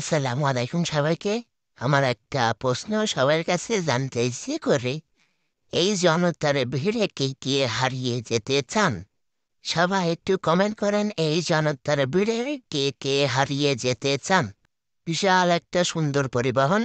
আসসালামু আলাইকুম সবাইকে আমার একটা প্রশ্ন সবার কাছে জানতে ইচ্ছে করে এই জনতার ভিড়ে কে কে হারিয়ে যেতে চান সবাই একটু কমেন্ট করেন এই জনতার ভিড়ে কে কে হারিয়ে যেতে চান বিশাল একটা সুন্দর পরিবহন